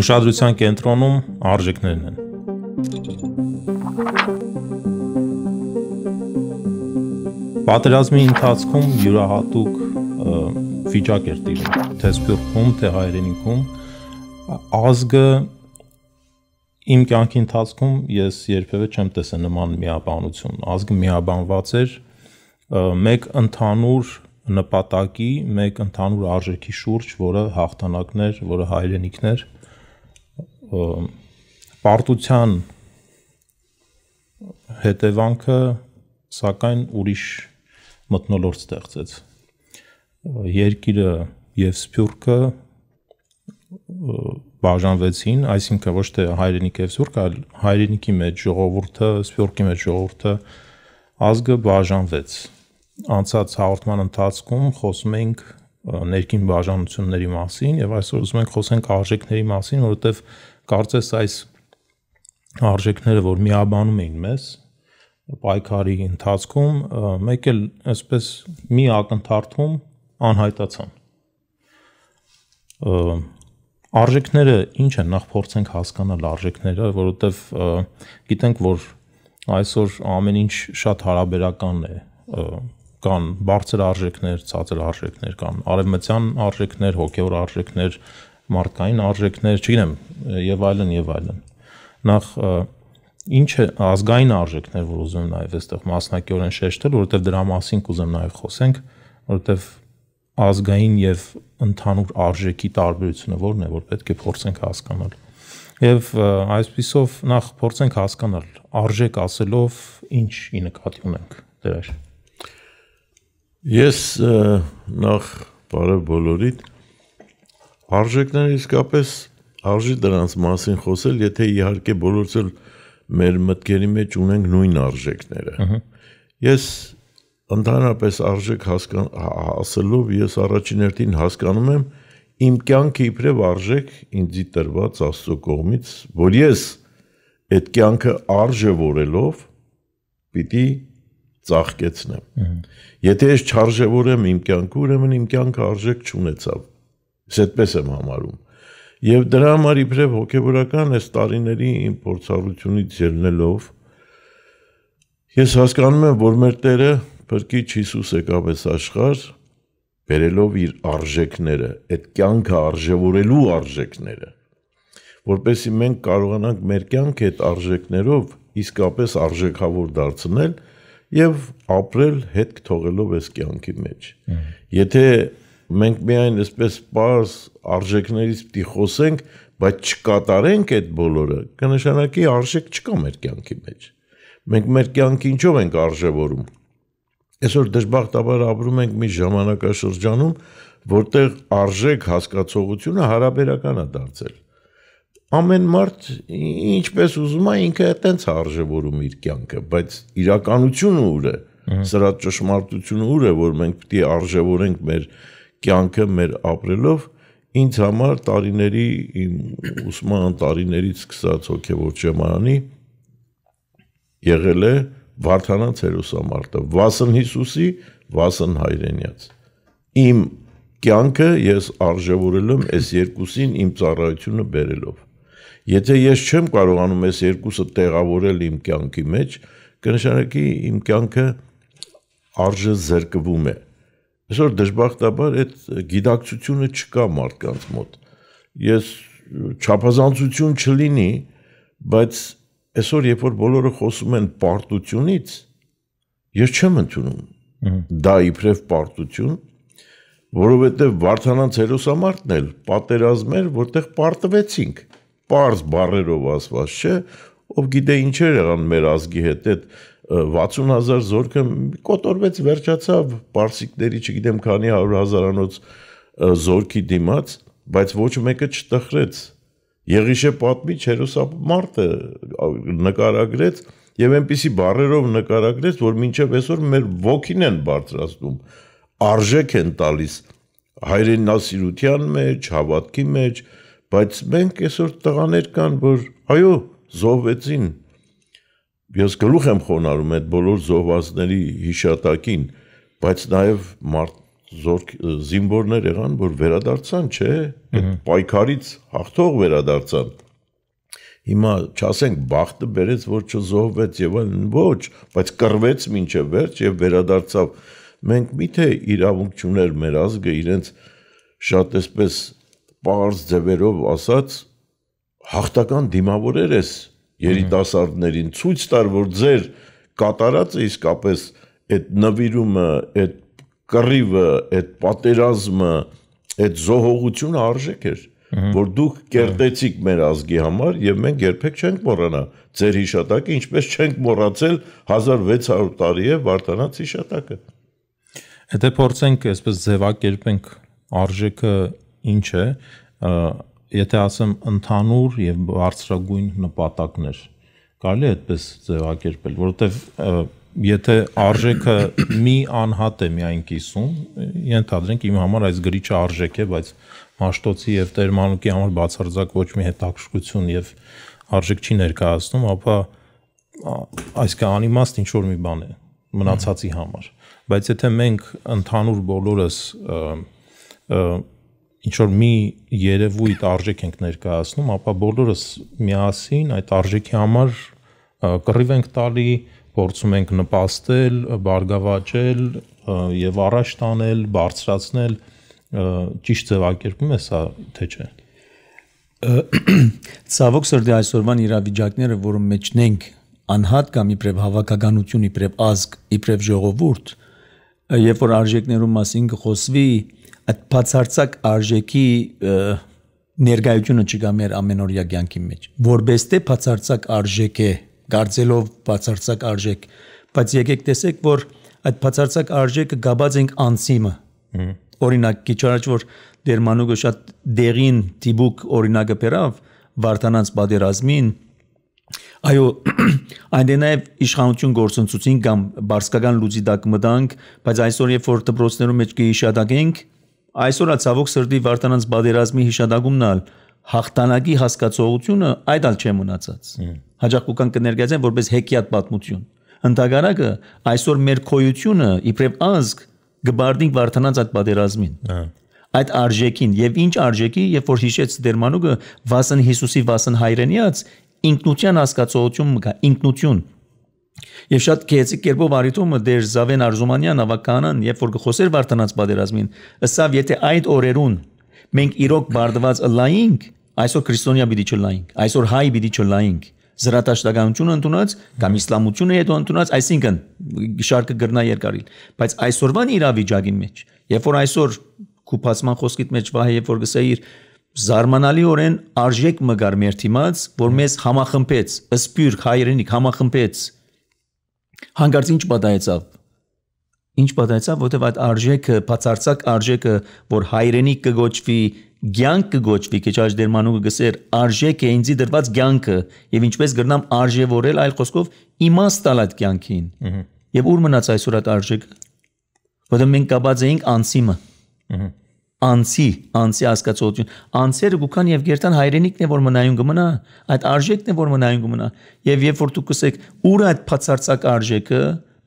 Ուշադրության կենտրոնում արժեքներն են։ Պատերազմի ընթացքում յուրահատուկ վիճակ էր տիրում, թե սփյուռքում, թե հայրենիքում ազգը իմ կյանքի ընթացքում ես երբևէ չեմ տեսել նման միաբանություն։ Ազգը միաբանված էր մեկ ընդհանուր նպատակի, մեկ ընդհանուր արժեքի շուրջ, որը հաղթանակներ, որը հայրենիքներ, որ պարտության հետևանքը սակայն ուրիշ մտնոլորտ ստեղծեց երկիրը եւ սփյուռքը բաժանվեցին, այսինքն ոչ թե հայրենիք եւ սուրկ, այլ հայրենիքի մեջ ժողովուրդը, սփյուռքի մեջ ժողովուրդը ազգը բաժանվեց։ Անցած հաղորդման ընթացքում խոսում էինք ներքին բաժանությունների մասին եւ այսօր ուզում ենք խոսենք արժեքների մասին, որովհետեւ Կարծես այս արժեքները, որ միաբանում էին մեզ պայքարի ընթացքում, մեկ էլ այսպես մի ակնթարթում անհայտացան։ Արժեքները ինչ են, նախ փորձենք հասկանալ արժեքները, որովհետև գիտենք, որ այսօր ամեն ինչ շատ հարաբերական է կան բարձր արժեքներ, ցածր արժեքներ կան, արևմտյան արժեքներ, հոգեոր արժեքներ, մարդկային արժեքներ, չգիտեմ, եւ այլն եւ այլն։ Նախ ինչ է ազգային արժեքներ, որ ուզում նաեւ այստեղ մասնակիորեն շեշտել, որովհետեւ դրա մասին կուզեմ նաեւ խոսենք, որովհետեւ ազգային եւ ընդհանուր արժեքի տարբերությունը ո՞րն է, որ պետք է փորձենք հասկանալ։ Եվ այսպիսով նախ փորձենք հասկանալ արժեք ասելով ինչ ի նկատի ունենք դրան։ Ես նախ բարև բոլորիդ արժեքները իսկապես արժի դրանց մասին խոսել, եթե իհարկե բոլորս էլ մեր մտքերի մեջ ունենք նույն արժեքները։ Ես ընդհանրապես արժեք հասկան ասելով ես առաջին հերթին հասկանում եմ իմ կյանքը իբրև արժեք ինձի տրված Աստծո կողմից, որ ես այդ կյանքը արժևորելով պիտի ծաղկեցնեմ։ Եթե ես չարժևորեմ իմ կյանքը, ուրեմն իմ կյանքը արժեք չունեցավ Ես այդպես եմ համարում։ Եվ դրա համար իբրև հոգեվորական այս տարիների իմ փորձառությունից ելնելով ես հասկանում եմ, որ մեր Տերը Փրկիչ Հիսուս եկավ այս աշխարհ բերելով իր արժեքները, այդ կյանքը արժևորելու արժեքները, որպեսզի մենք կարողանանք մեր կյանքը այդ արժեքներով իսկապես արժեքավոր դարձնել եւ ապրել հետ թողելով այս կյանքի մեջ։ Եթե մենք միայն այսպես պարզ արժեքներից պիտի խոսենք, բայց չկատարենք այդ բոլորը, կնշանակի արժեք չկա մեր կյանքի մեջ։ Մենք մեր կյանքը ինչով ենք արժևորում։ Այսօր դժբախտաբար ապրում ենք մի ժամանակաշրջանում, որտեղ արժեք հասկացողությունը հարաբերական է դարձել։ Ամեն մարդ ինչպես ուզում է ինքը այտենց արժևորում իր կյանքը, բայց իրականությունը ուր է։ Սրա ճշմարտությունը ուր է, որ մենք պիտի արժևորենք մեր կյանքը մեր ապրելով ինձ համար տարիների իմ ուսման տարիներից սկսած հոգևոր ճեմարանի եղել է Վարդանանց հերոսամարտը Վասն Հիսուսի, Վասն հայրենյաց։ Իմ կյանքը ես արժևորել եմ այս երկուսին իմ ծառայությունը բերելով։ Եթե ես չեմ կարողանում այս երկուսը տեղավորել իմ կյանքի մեջ, կնշանակի իմ կյանքը արժե զերկվում է։ Այսօր դժբախտաբար այդ գիտակցությունը չկա մարդկանց մոտ։ Ես չափազանցություն չլինի, բայց այսօր երբ որ բոլորը խոսում են պարտությունից, ես չեմ ընդունում։ Դա իբրև պարտություն, որովհետև Վարդանանց հերոսամարտն էլ պատերազմ էր, որտեղ պարտվեցինք։ Պարզ բարերով ասված չէ, ով գիտե ինչեր եղան մեր ազգի հետ այդ 60000 զորքը կոտորվեց, վերջացավ Պարսիկների, չգիտեմ, քանի 100 հազարանոց զորքի դիմաց, բայց ոչ մեկը չտխրեց։ Եղիշե պատմիչ հերոսապարտը նկարագրեց եւ այնպիսի բարերով նկարագրեց, որ մինչեւ այսօր մեր ոգին են բարձրացնում, արժեք են տալիս հայրենասիրության մեջ, հավատքի մեջ, բայց մենք այսօր տղաներ կան, որ այո, զոհվեցին ես գլուխ եմ խոնարհում այդ բոլոր զոհվածների հիշատակին, բայց նաև մարդ զորք զինվորներ եղան, որ վերադարձան, չէ, այդ պայքարից հաղթող վերադարձան։ Հիմա չասենք բախտը բերեց, որ չզոհվեց եւ այլն, ոչ, բայց կռվեց ոչ վերջ եւ վերադարձավ։ Մենք միթե իրավունք չուներ մեր ազգը իրենց շատ էսպես པարզ ձևերով ասած հաղթական դիմավորեր էս երիտասարդներին ցույց տար, որ ձեր կատարածը իսկապես այդ նվիրումը, այդ կռիվը, այդ պատերազմը, այդ զոհողությունը արժեք էր, որ դուք կերտեցիք մեր ազգի համար եւ մենք երբեք չենք մոռանա ձեր հիշատակը, ինչպես չենք մոռացել 1600 տարի է Վարդանաց հիշատակը։ Եթե փորձենք այսպես ձևակերպենք արժեքը ինչ է, եթե ասեմ ընդհանուր եւ բարձրագույն նպատակներ կարելի է այդպես ձևակերպել որովհետեւ եթե արժեքը մի անհատ է միայն կիսում ենթադրենք իմ համար այս գրիչը արժեք է բայց մաշտոցի եւ Տերմանուկի համար բացարձակ ոչ մի հետաքրքրություն եւ արժեք չի ներկայացնում ապա այս կանի մասն ինչ որ մի բան է մնացածի համար բայց եթե մենք ընդհանուր բոլորս ինչ որ մի երևույթ արժեք ենք ներկայացնում, ապա բոլորս միասին այդ արժեքի համար կռիվ ենք տալի, փորձում ենք նպաստել, բարգավաճել եւ առաջ տանել, բարձրացնել ճիշտ ձևակերպում է սա թե չէ։ Ցավոք սրտի այսօրվան իրավիճակները, որոնց մեջ մենք անհատ կամ իբրև հավաքականություն, իբրև ազգ, իբրև ժողովուրդ, երբ որ արժեքներում մասին կխոսվի, այդ բացարձակ արժեքի ներկայությունը չկա մեր ամենօրյա կյանքի մեջ որբես թե բացարձակ արժեք է դարձելով բացարձակ արժեք բայց եկեք տեսեք որ այդ բացարձակ արժեքը գաբած ենք անցիմը օրինակ քիչ առաջ որ դերմանուկը շատ դերին դիբուկ օրինակը բերավ վարտանանց պատերազմին այո այնտեղ դե իշխանություն գործընծուցին կամ բարսկական լուծի դակ մտանք բայց այսօր երբ որ դպրոցներում մեջ կհիշատակենք Այսօր ցավոք սրտի Վարդանանց բادرազմի հիշադակումն ալ հաղթանակի հասկացողությունը այդ ալ չեմ մնացած։ Հաջողական կներկայացեմ որպես հեքիաթ պատմություն։ Ընդհանրակը այսօր մեր քոյությունը իբրև ազգ գբարդինք Վարդանանց այդ բادرազմին։ հա։ Այդ արժեքին եւ ինչ արժեքի, երբ որ հիշեց Դերմանուկը Վասն Հիսուսի Վասն հայրենիած ինքնության հասկացողություն մը կա, ինքնություն Եվ շատ քեցիկ կերպով արիտումը դեր Զավեն Արզումանյան ավականան, երբ որ գխոսեր Վարդանանց պատերազմին, ըսավ եթե այդ օրերուն մենք իրոք բարդված լայինք, այսօր քրիստոնյա պիտի չլայինք, այսօր հայ պիտի չլայինք, զրատաշտականությունը ընդունած կամ իսլամությունը հետո ընդունած, այսինքն շարքը գրնա երկարին, բայց այսօրվան իրավիճակին մեջ, երբ որ այսօր կուփացման խոսքիդ մեջ վահե, երբ որ գսեիր զարմանալիորեն արժեք մգար մեր թիմած, որ մեզ համախմբեց, սպյուր հայրենիք համախմբեց Հանկարծ ինչ պատահեցավ։ Ինչ պատահեցավ, որտեվ այդ արժեքը, բացարձակ արժեքը, որ հայրենիք կգոչվի, ցանկ կգոչվի, քիչ աջ դերմանու կգսեր, արժեք է ինձի դրված ցանկը, եւ ինչպես գրնամ արժեվորել այլ խոսքով իմաստ տալ այդ ցանկին։ Եվ ուր մնաց այսօր այդ արժեքը։ Որտեղ մենք կապած էինք անցիմը։ Ահա անցի, անցի հասկացություն։ Անցերը գուքան եւ գերտան հայրենիքն է որ մնայուն կմնա, այդ արժեքն է որ մնայուն կմնա։ Եվ երբ որ դու կսեք ուր այդ փածարծակ արժեքը,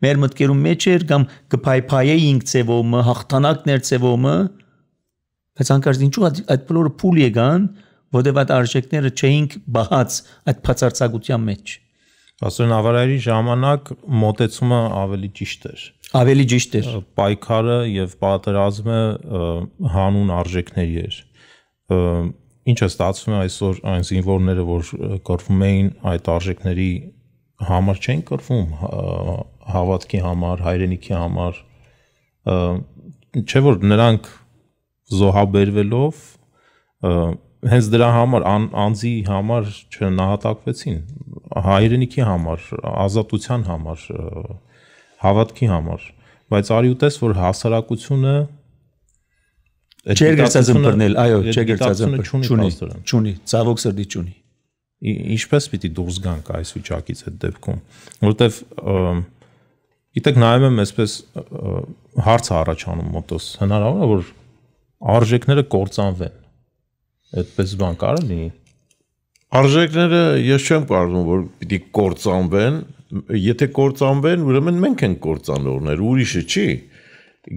մեր մտքերում մեջ էր կամ կփայփայեինք ծևոմը, հաղթանակներ ծևոմը, բայց անկարծ ինչու այդ բոլորը փուլ եկան, որտեղ այդ արժեքները չէինք բահած այդ փածարծակության մեջ։ Ասեն ավարայի ժամանակ մոտեցումը ավելի ճիշտ էր։ Ավելի ճիշտ էր։ Պայքարը եւ պատերազմը հանուն արժեքների էր։ Ինչը ստացվում է այսօր այն զինվորները, որ կորվում էին այդ արժեքների համար չեն կրվում հավատքի համար, հայրենիքի համար, չէ որ նրանք զոհաբերվելով հենց դրա համար ան, անձի համար չնահատակվեցին հայրենիքի համար, ազատության համար հավատքի համար, բայց արի ու տես, որ հասարակությունը չերգրծած ըմբռնել, այո, չերգրծած ըմբռնել, չունի, չունի, ցավոք սրդի չունի։ Ինչպես պիտի դուրս գանք այս վիճակից այդ դեպքում, որովհետև գիտեք նայում եմ այսպես հարց առաջանում մոտոս, հնարավոր է որ արժեքները կործանվեն։ Այդպես բան կարող լինի։ Արժեքները ես չեմ կարծում որ պիտի կործանվեն, եթե կործանվեն, ուրեմն մենք ենք կործանողներ, ուրիշը չի։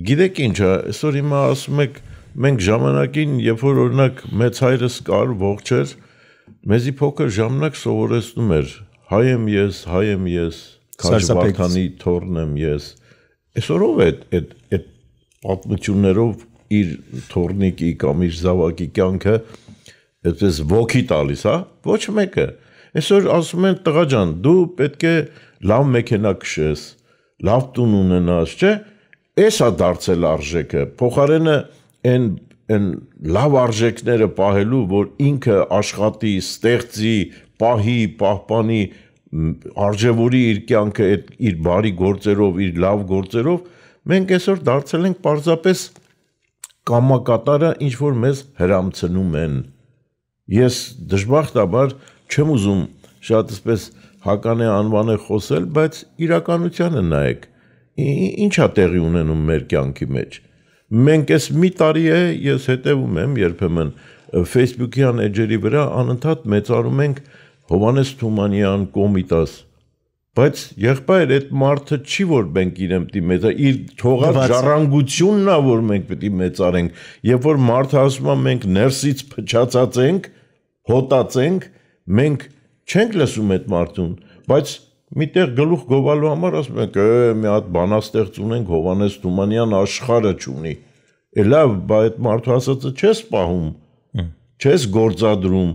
Գիտեք ինչ, հա, այսօր հիմա ասում եք մենք ժամանակին, երբ որ օրինակ մեծ հայրս կար, ողջ էր, մեզի փոքր ժամանակ սովորեցնում էր հայ եմ ես, հայ եմ ես, քաշ վարդանի թորն եմ ես։ Այսօր ով է այդ այդ պատմություններով իր թորնիկի կամ իր զավակի կյանքը այդպես ոգի տալիս, հա? Ոչ մեկը։ մեկ Այսօր ասում են տղա ջան, դու պետք է լավ մեքենա քշես, լավ տուն ունենաս, չէ՞։ Էս է դարձել արժեքը։ Փոխարենը այն այն լավ արժեքները պահելու, որ ինքը աշխատի, ստեղծի, պահի, պահպանի, արժևորի իր կյանքը այդ իր բարի գործերով, իր լավ գործերով, մենք այսօր դարձել ենք պարզապես կամակատարը, ինչ որ մեզ հрамցնում են։ Ես դժբախտաբար չեմ ուզում շատ ասպես հական է անվան է խոսել, բայց իրականությանը նայեք, ինչ է տեղի ունենում մեր կյանքի մեջ։ Մենք էս մի տարի է ես հետևում եմ երբեմն Facebook-յան էջերի վրա անընդհատ մեծարում ենք Հովանես Թումանյան կոմիտաս, բայց եղբայր այդ մարդը չի որ մենք իրեն պիտի մեծա իր թողած ժառանգությունն է որ մենք պիտի մեծարենք երբ որ մարդը ասում է մենք ներսից փչացած ենք հոտած ենք Մենք չենք լսում այդ մարդուն, բայց միտեղ գլուխ գովալու համար ասում ենք, «Է, մի հատ բանաստեղծ ունենք Հովանես Թումանյան աշխարը ճունի»։ Է լավ, բա այդ մարդու ասածը չես պահում, չես գործադրում։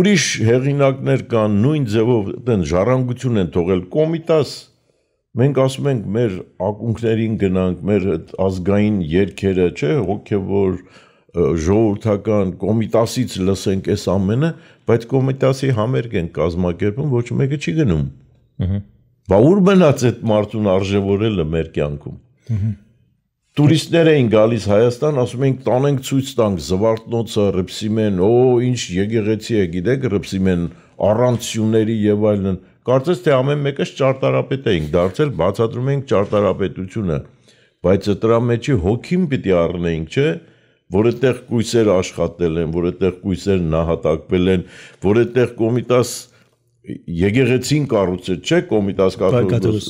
Ուրիշ հեղինակներ կան նույն ձևով այդեն ժառանգություն են թողել կոմիտաս։ Մենք ասում ենք մեր ակունքներին գնանք, մեր ազգային երկերը, չէ, հոգևոր, ժողովրդական կոմիտասից լսենք այս ամենը, բայց կոմիտասի համերգ են կազմակերպում, ոչ մեկը չի գնում։ Ահա։ Բա ուր մնաց այդ մարդուն արժևորելը մեր կյանքում։ Ահա։ Տուրիստներ էին գալիս Հայաստան, ասում էին տանենք ցույց տանք Զվարթնոցը, Ռփսիմեն, օ, ինչ եկեղեցի է, գիտեք, Ռփսիմեն առանցյուների եւ այլն։ Կարծես թե ամեն մեկը ճարտարապետ էինք դարձել, բացատրում էինք ճարտարապետությունը, բայց դրա մեջի հոգին պիտի առնեինք, չէ՞, որ այդտեղ կույսեր աշխատել են, որ այդտեղ կույսեր նահատակվել են, որ այդտեղ կոմիտաս եկեղեցին կառուցեց, չէ՞, կոմիտաս կառուցեց։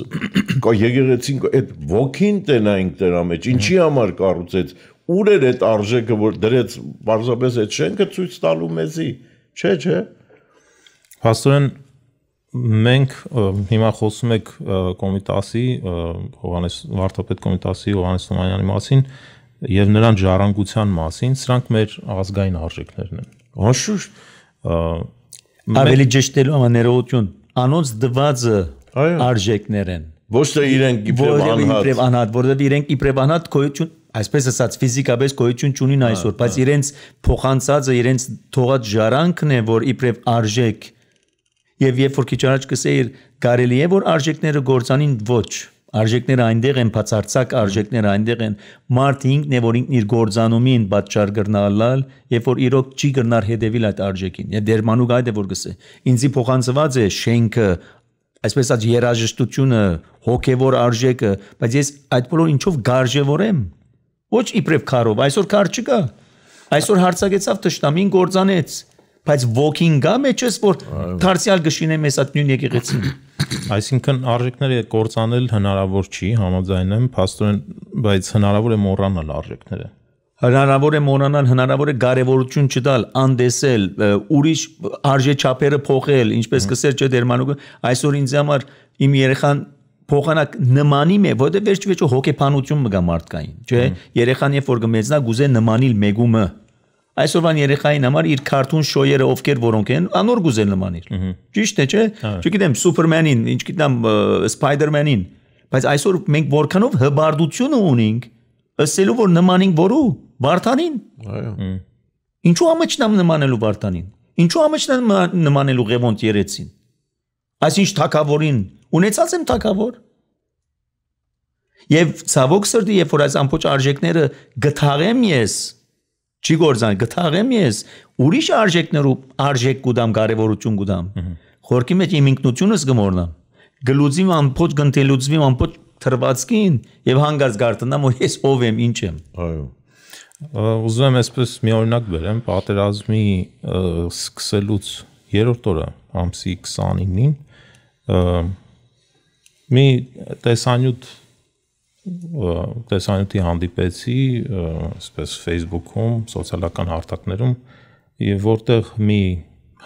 Կա եկեղեցին, այդ ոգին տենայինք դրա մեջ, ինչի հա։ համար կառուցեց։ Ուր էր այդ արժեքը, որ դրեց պարզապես այդ շենքը ցույց տալու մեզի, չէ՞, չէ։ Փաստորեն մենք հիմա խոսում եք կոմիտասի Հովանես Վարդապետ կոմիտասի Հովանես Թումանյանի մասին, եւ նրանց ժառանգության մասին, սրանք մեր ազգային արժեքներն են։ Անշուշտ ավելի ճշտելու համար ներողություն, անոնց դվածը արժեքներ են։ Ոչ թե իրենք իբրև անհատ։ Իբրև անհատ, որովհետեւ իրենք իբրև անհատ գոյություն այսպես ասած ֆիզիկապես գոյություն չունին այսօր, բայց իրենց փոխանցածը, իրենց թողած ժառանգն է, որ իբրև արժեք։ Եվ երբ որ քիչ առաջ կսեի, կարելի է որ արժեքները գործանին ոչ արժեքները այնտեղ են, բացարձակ արժեքները այնտեղ են։ Մարդ ինքն է, որ ինքն իր գործանումին պատճառ գրնալալ, երբ որ իրոք չի գրնար հետևիլ այդ արժեքին։ Եվ դերմանուկ այդ է որ գսե։ Ինձի փոխանցված է շենքը, այսպես ասած երաժշտությունը, հոգևոր արժեքը, բայց ես այդ բոլոր ինչով գարժևոր եմ։ Ոչ իբրև քարով, այսօր քար չկա։ Այսօր հարցակեցավ ճշտամին գործանեց բայց ոգին գա մեջս որ դարձյալ գշինեմ ես այդ նույն եկեղեցին այսինքն արժեքները կործանել հնարավոր չի համաձայն եմ աստորեն բայց հնարավոր է մոռանալ արժեքները հնարավոր է մոռանալ, հնարավոր է կարևորություն չտալ, անդեսել, ուրիշ արժեչափերը փոխել, ինչպես կսեր չէ դերմանուկը, այսօր ինձ համար իմ երեխան փոխանակ նմանի մե, որտեղ վերջ վերջո հոգեբանություն մգա մարդկային, չէ՞։ Երեխան երբ որ գմեծնա, գուզե նմանիլ մեգումը, այսօրվան երեխային համար իր քարտուն շոյերը ովքեր որոնք են անոր գուզել նմանիր։ Ճիշտ է, չէ՞։ Չգիտեմ Սուպերմենին, ինչ գիտեմ Սպայդերմենին, բայց այսօր մենք որքանով հբարդությունը ունենք ըսելու որ նմանինք որու Վարդանին։ Այո։ Ինչու ամճնամ նմանելու Վարդանին։ Ինչու ամճնամ նմանելու Ղևոնտ Երեցին։ Այսինչ թակավորին ունեցած եմ թակավոր։ Եվ ցավոք սրտի, երբ որ այս ամբողջ արժեքները գտաղեմ ես, չի գործան գտաղ եմ ես ուրիշ արժեքներով արժեք կուտամ կարևորություն կուտամ խորքի մեջ իմ ինքնությունս գմորնամ գլուծիմ ամփոփ գնտելուծիմ ամփոփ թրվածքին եւ հանգած գարտնամ որ ես ով եմ ինչ եմ այո ուզում եմ այսպես մի օրինակ բերեմ պատերազմի սկսելուց երրորդ օրը ամսի 29-ին մի տեսանյութ տեսանյութի հանդիպեցի, այսպես Facebook-ում, սոցիալական հարթակներում, եւ որտեղ մի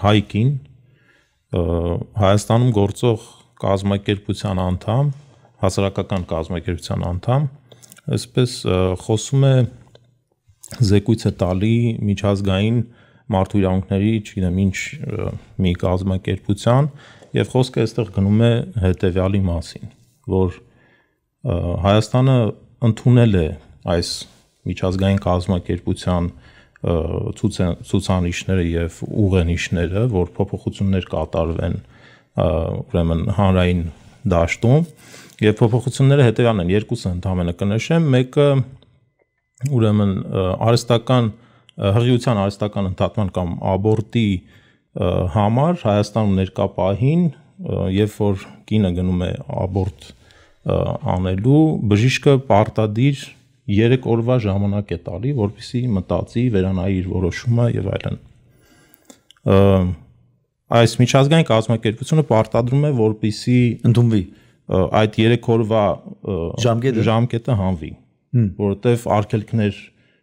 հայկին Հայաստանում գործող կազմակերպության անդամ, հասարակական կազմակերպության անդամ, այսպես խոսում է զեկույց է տալի միջազգային մարդու իրավունքների, չգիտեմ ինչ մի կազմակերպության եւ խոսքը այստեղ գնում է հետեւյալի մասին, որ Հայաստանը ընդունել է այս միջազգային կազմակերպության ցուցանիշները եւ ուղենիշները, որ փոփոխություններ կատարվեն ուրեմն հանրային դաշտում եւ փոփոխությունները հետեւան են երկուսը ընդհանրապես կնշեմ, մեկը ուրեմն արհեստական հղիության արհեստական ընդհատման կամ աբորտի համար Հայաստանում ներկա պահին, երբ որ կինը գնում է աբորտ անելու բժիշկը պարտադիր 3 օրվա ժամանակ է տալի, որպեսզի մտածի, վերանայի իր որոշումը եւ այլն։ Այս միջազգային կազմակերպությունը պարտադրում է, որպեսզի ընդունվի այդ 3 օրվա ժամկետը ժամկետը հանվի, որովհետեւ արգելքներ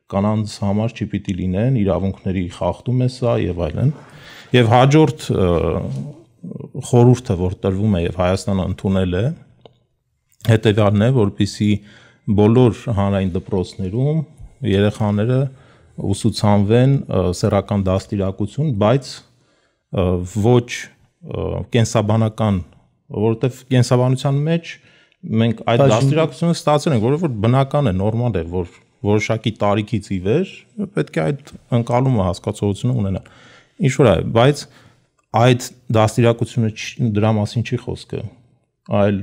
կանանց համար չպիտի լինեն, իրավունքների խախտում է սա եւ այլն։ Եվ հաջորդ խորհուրդը, որ տրվում է եւ Հայաստանը ընդունել է, հետևյալն է, որpիսի բոլոր հանրային դպրոցներում երեխաները ուսուցանվեն սեռական դաստիարակություն, բայց ոչ կենսաբանական, որովհետև կենսաբանության մեջ մենք այդ դաստիարակությունը ստացել ենք, որը որ բնական է, նորմալ է, որ որոշակի տարիքից ի վեր պետք է այդ ընկալումը հասկացողությունը ունենա։ Ինչ որ է, բայց այդ դաստիարակությունը դրա մասին չի խոսքը, այլ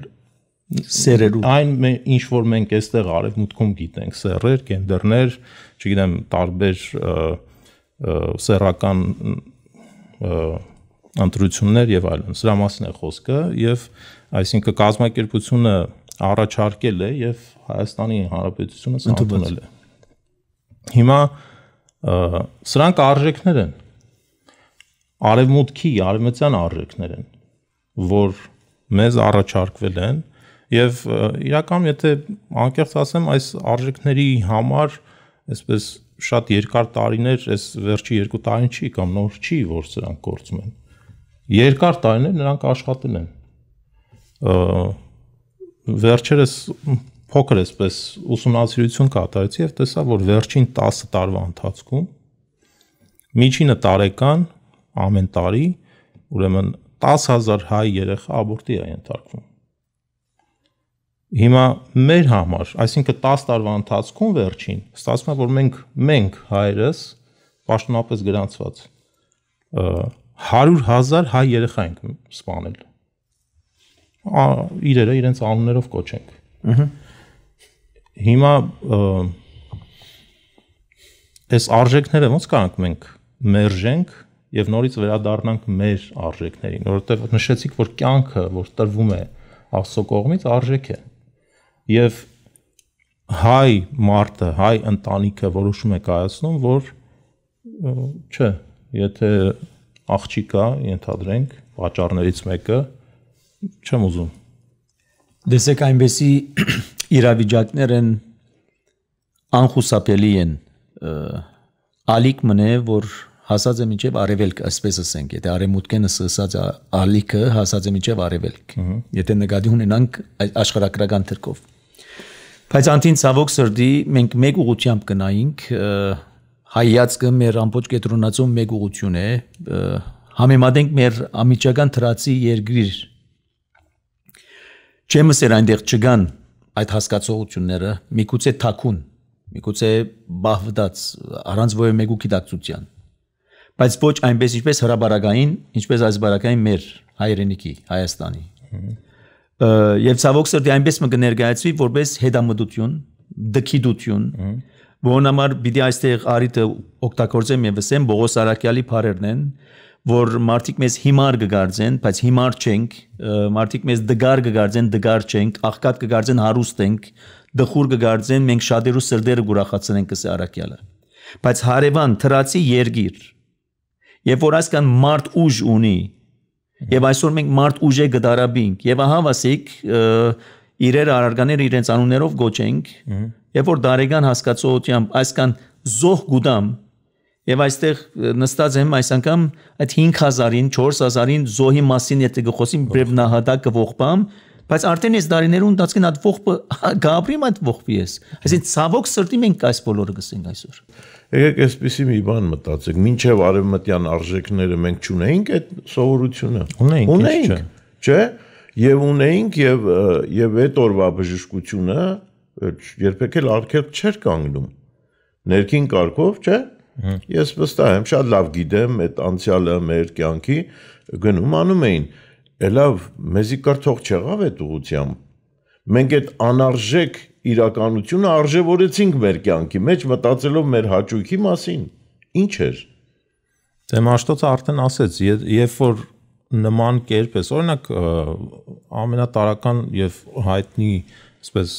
սերերու այն ինչ որ մենք այստեղ արևմուտքում գիտենք սերեր, գենդերներ, չգիտեմ, տարբեր սերական ընտրություններ եւ այլն։ Սրա մասին է խոսքը եւ այսինքն կազմակերպությունը առաջարկել է եւ Հայաստանի Հանրապետությունը ընդունել է։ Հիմա սրանք արժեքներ են։ Արևմուտքի, արևմտյան արժեքներ են, որ մեզ առաջարկվել են Եվ իրական, եթե անկեղծ ասեմ, այս արժեքների համար այսպես շատ երկար տարիներ, այս վերջի երկու տարին չի կամ նոր չի, որ սրանք գործում են։ Երկար տարիներ նրանք աշխատել են։ Վերջերս փոքր էսպես ուսումնասիրություն կատարեցի եւ տեսա, որ վերջին 10 տարվա ընթացքում միջինը տարեկան ամեն տարի ուրեմն 10000 հայ երեխա աբորտի է ենթարկվում։ Հիմա մեր համար, այսինքն 10 տարվա ընթացքում վերջին, ստացվում է, որ մենք մենք հայրս պաշտոնապես գրանցված 100.000 հայ երեխա ենք սպանել։ Ա, Իրերը իրենց անուններով կոչենք։ Ահա։ Հիմա այս արժեքները ոնց կանք մենք մերժենք եւ նորից վերադառնանք մեր արժեքներին, որովհետեւ նշեցիք, որ կյանքը, որ տրվում է Աստծո կողմից արժեք է։ Ա, եւ հայ մարդը, հայ ընտանիքը որոշում է կայացնում, որ չէ, եթե աղջիկա, ենթադրենք, պատճառներից մեկը չեմ ուզում։ Դեսեք այնպեսի իրավիճակներ են անխուսափելի են ալիք մնե, որ հասած է միջև արևելք, այսպես ասենք, եթե արևմուտքենը սսած ալիքը հասած է միջև արևելք։ Եթե նկատի ունենանք աշխարհագրական թրկով։ Բայց անտին ցավոք սրդի մենք մեկ ուղությամբ գնայինք հայացքը մեր ամբողջ կետրոնացում մեկ ուղություն է համեմատենք մեր ամիջական թրացի երգիր Չեմս էր այնտեղ չգան այդ հասկացողությունները միգուցե թակուն միգուցե բահվդած առանց ովը մեկու գիտակցության բայց ոչ այնպես ինչպես հրաբարական ինչպես այս բարակային մեր հայրենիքի Հայաստանի եւ ցավոք սրտի այնպես մը կներկայացվի որպես հետամտություն, դքիդություն, որն համար պիտի այստեղ արիտը օգտագործեմ եւ ասեմ Բողոս Արաքյալի բարերն են, որ մարդիկ մեզ հիմար կգարձեն, բայց հիմար չենք, մարդիկ մեզ դգար կգարձեն, դգար չենք, աղքատ կգարձեն, հարուստ ենք, դխուր կգարձեն, մենք շատերու սրդերը գուրախացն ենք ասի Արաքյալը։ Բայց հարևան թրացի երգիր։ Երբ որ այսքան մարդ ուժ ունի Եվ այսօր մենք մարդ ուժե գդարաբինք եւ ահա վասիկ իրեր արարգաները իրենց անուններով գոչենք, երբ որ դարեգան հասկացողությամբ այսքան զոհ գուդամ Եվ այստեղ նստած եմ այս անգամ այդ 5000-ին, 4000-ին զոհի մասին եթե գխոսիմ բրևնահատակը ողբամ, բայց արդեն այս դարիներուն դածքին այդ ողբը գաբրիմ այդ ողբի ես։ Այսինքն ցավոք սրտի մենք այս բոլորը գսենք այսօր։ Եկեք այսպեսի մի բան մտածեք, ինչև արևմտյան արժեքները մենք չունեինք այդ սովորությունը։ Ունեինք, ունեինք, չէ՞։ Եվ ունեինք եւ եւ այդ օրվա բժշկությունը երբեք էլ արկելք չէր կանգնում։ Ներքին կարգով, չէ՞։ Ես վստահ եմ, շատ լավ գիտեմ այդ անցյալը մեր կյանքի գնում անում էին։ Էլավ մեզի կրթող չեղավ այդ ուղությամբ։ Մենք այդ անարժեք իրականությունը արժևորեցինք մեր կյանքի մեջ մտածելով մեր հաճույքի մասին։ Ինչ էր։ Դե Մաշտոցը արդեն ասեց, երբ որ նման կերպ էս, օրինակ ամենատարական եւ հայտնի, ասպես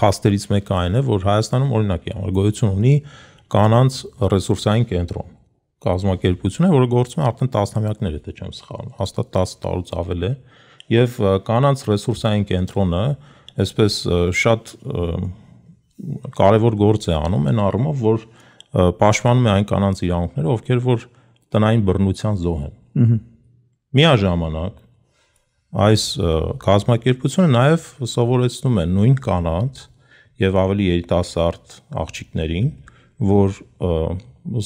փաստերից մեկը այն է, որ Հայաստանում օրինակ է, գոյություն ունի կանանց ռեսուրսային կենտրոն կազմակերպություն է, որը գործում է արդեն տասնամյակներ, եթե չեմ սխալվում, հաստատ 10 տարուց ավել է, եւ կանանց ռեսուրսային կենտրոնը, կենտրոնը այսպես շատ կարևոր գործ է անում այն առումով, որ պաշտպանում է այն կանանց իրավունքները, ովքեր որ տնային բռնության զոհ են։ Ուհ։ Միաժամանակ այս կազմակերպությունը նաև սովորեցնում է նույն կանանց եւ ավելի երիտասարդ աղջիկներին, որ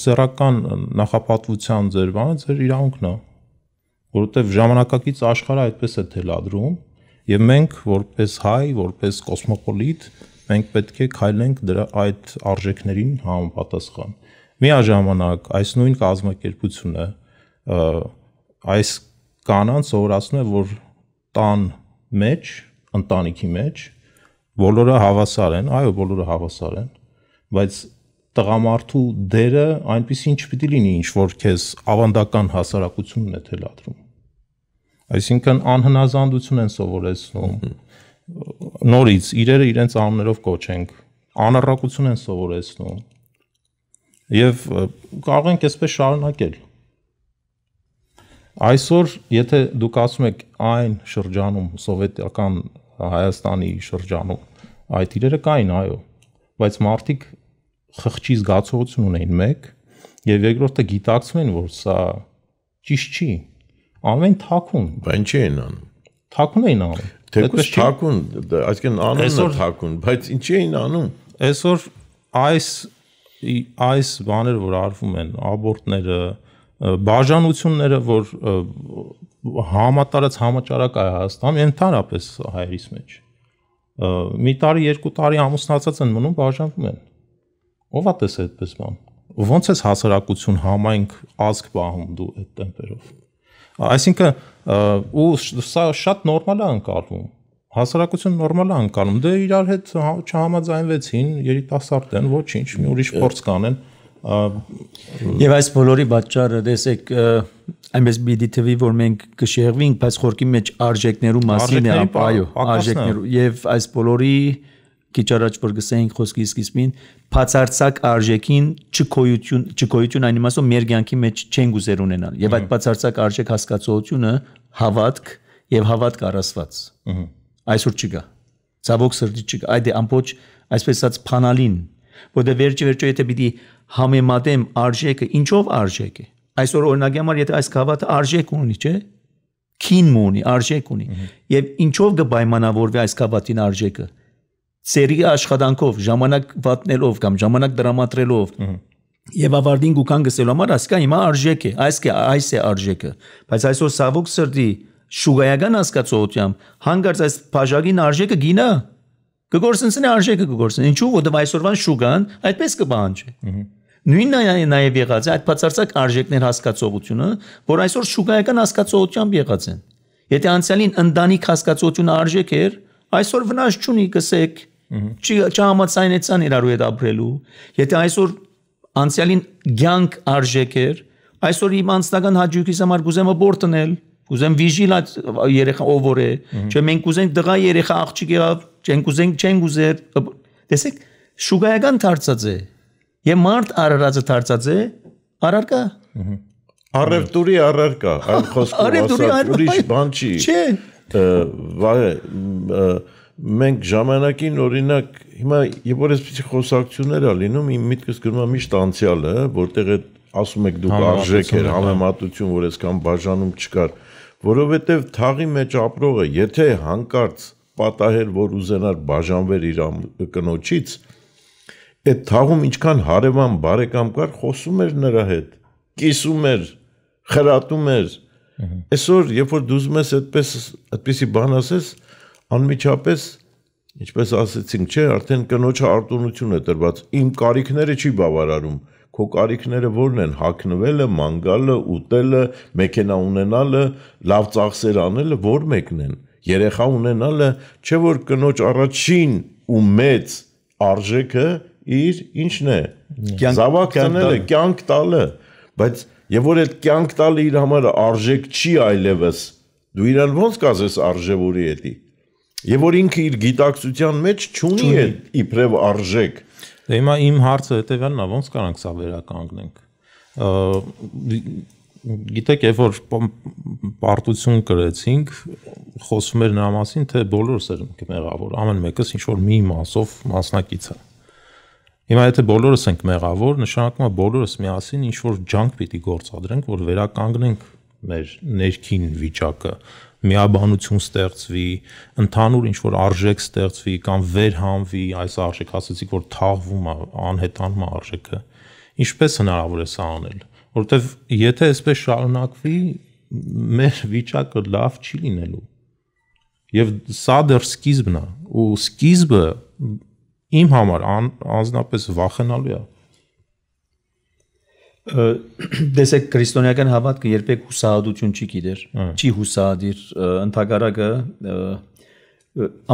սեռական նախապատվության ձեր բանը ձեր իրավունքն է, որովհետեւ ժամանակակից աշխարհը այդպես է թելադրում, Եվ մենք որպես հայ, որպես կոսմոպոլիտ, մենք պետք է քայլենք դրա այդ արժեքներին համապատասխան։ Միաժամանակ այս նույն կազմակերպությունը այս կանանց սովորացնում է, որ տան մեջ, ընտանիքի մեջ բոլորը հավասար են, այո, բոլորը հավասար են, բայց տղամարդու դերը այնպես ինչ պիտի լինի, ինչ որ քեզ ավանդական հասարակությունն է թելադրում։ Այսինքն անհնազանդություն են սովորեցնում։ Նորից իրերը իրենց անուններով կոչենք, անառակություն են սովորեցնում։ Եվ կարող ենք այսպես շարունակել։ Այսօր, եթե դուք ասում եք այն շրջանում, սովետական Հայաստանի շրջանում, այդ իրերը կային, այո, բայց մարդիկ խղճի զգացողություն ունեին մեկ, եւ երկրորդը գիտակցում են, որ սա ճիշտ չի, չի Ամեն թակուն։ Բան չեն անում։ Թակուն էին անում։ Թեկուզ թակուն, այսինքն անունը թակուն, բայց ինչ էին անում։ Այսօր այս այս բաները, որ արվում են, աբորտները, բաժանությունները, որ համատարած համաճարակ է Հայաստանում, ընդհանրապես հայերից մեջ։ Մի տարի, երկու տարի ամուսնացած են մնում, բաժանվում են։ Ո՞վ է տես այդպես բան։ Ոնց էս հասարակություն համայնք ազգ բահում դու այդ տեմպերով։ Այսինքն ու սա շատ նորմալ է անցալում հասարակություն նորմալ է անցնում։ Դե իրար հետ հա, չհամաձայնվեցին, երիտասարդ են, ոչինչ, մի ուրիշ փորձ կանեն։ Եվ այս բոլորի պատճառը դեսեք այնպես բիդի թվի որ մենք կշեղվենք, բայց խորքի մեջ արժեքներու մասին է, այո, արժեքներու։ Եվ այս բոլորի քիչ առաջ որ գսեինք խոսքի սկիզբին, բացարձակ արժեքին չկոյություն, չկոյություն այն իմաստով մեր ցանկի մեջ չեն գուզեր ունենալ։ Եվ այդ բացարձակ արժեք հասկացողությունը հավատք եւ հավատք առասված։ Այսօր չկա։ Ցավոք սրտի չկա։ Այդ է ամբողջ, այսպես ասած, փանալին, որտեղ վերջի վերջո եթե պիտի համեմատեմ արժեքը, ինչով արժեք է։ Այսօր օրինակի համար եթե այս հավատը արժեք ունի, չէ՞, քին ունի, արժեք ունի։ Եվ ինչով կպայմանավորվի այս կաբատին արժեքը ծերի աշխատանքով, ժամանակ վատնելով կամ ժամանակ դրամատրելով Եվ ավարտին գուքան գսելու համար ասկա հիմա արժեք է, այս կա այս է արժեքը։ Բայց այսօր սավոք սրտի շուգայական հասկացողությամբ հանգարց այս բաժակին արժեքը գինա կգործընցնի արժեքը կգործեն։ Ինչու՞ որովհետև այսօրվան շուգան այդպես կբանջի։ Նույնն է նաև եղած է այդ բացարձակ արժեքներ հասկացողությունը, որ այսօր շուգայական հասկացողությամբ եղած են։ Եթե անցյալին ընտանիք հասկացողությունը արժեք էր, այսօր վնաս չունի, կսեք, Չի չհամաձայնեցան իրար ու հետ ապրելու։ Եթե այսօր անցյալին ցանկ արժեք էր, այսօր իմ անձնական հաջողության համար գուզեմ աբորտնել, գուզեմ վիժիլա երեխա ով որ է, չէ մենք գուզենք դղա երեխա աղջիկ եղավ, չենք գուզենք, չենք գուզեր։ Տեսեք, շուգայական դարձած է։ Եմ մարդ արարածը դարձած է, արարքա։ Արևտուրի արարքա, այլ խոսքով ասած, ուրիշ բան չի։ Չէ։ Վայ մենք ժամանակին օրինակ հիմա երբ որ այսպեսի խոսակցություններ ա լինում իմ միտքս գրում է միշտ անցյալը որտեղ այդ ասում եք դուք արժեք էր հա։ համեմատություն որ այսքան բաժանում չկար որովհետև թաղի մեջ ապրողը եթե հանկարծ պատահեր որ ուզենար բաժանվեր իր կնոջից այդ թաղում ինչքան հարևան բարեկամ կար խոսում էր նրա հետ կիսում էր խրատում էր այսօր երբ որ դու ուզում ես այդպես այդպեսի բան ասես անմիջապես ինչպես ասեցինք, չէ, արդեն կնոջը արտոնություն է տրված։ Իմ կարիքները չի բավարարում։ Քո կարիքները ո՞րն են՝ հակնվելը, մանգալը, ուտելը, մեքենա ունենալը, լավ ծախսեր անելը, ո՞ր մեկն են։ Երեխա ունենալը չէ որ կնոջ առաջին ու մեծ արժեքը իր ինչն է։ Զավակ տանելը, կյանք տալը, բայց եւ որ այդ կյանք տալը իր համար արժեք չի այլևս։ Դու իրան ո՞նց կասես արժևորի էդի։ Եվ որ ինքը իր գիտակցության մեջ չունի այդ իբրև արժեք։ Դե հիմա իմ հարցը հետևյալն է, ո՞նց կարանք սա վերականգնենք։ Գիտեք, երբ որ պարտություն կրեցինք, խոսում էր նրա մասին, թե բոլորս էր մեղավոր, ամեն մեկս ինչ որ մի մասով մասնակից է։ Հիմա եթե բոլորս ենք մեղավոր, նշանակում է բոլորս միասին ինչ որ ջանք պիտի գործադրենք, որ վերականգնենք մեր ներքին վիճակը, միաբանություն ստեղծվի, ընդհանուր ինչ որ արժեք ստեղծվի կամ վերհանվի, այս արժեք ասացիք որ թաղվում է, անհետանում է արժեքը։ Ինչպես հնարավոր է սա անել, որովհետև եթե այսպես շարունակվի, մեր վիճակը լավ չի լինելու։ Եվ սա դեռ սկիզբն է, ու սկիզբը իմ համար անձնապես վախենալու է դեսեք քրիստոնեական հավատքը երբեք հուսահատություն չի գիտեր, չի հուսահատիր ընդհակարակը